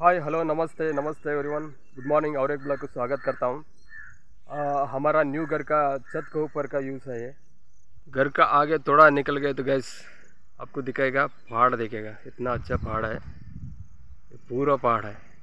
hi hello नमस्ते नमस्ते everyone good morning और एक ब्लॉग को स्वागत करता हूँ हमारा न्यू घर का छत के ऊपर का यूज़ है ये घर का आगे थोड़ा निकल गए तो गैस आपको दिखेगा पहाड़ दिखेगा इतना अच्छा पहाड़ है पूरा पहाड़ है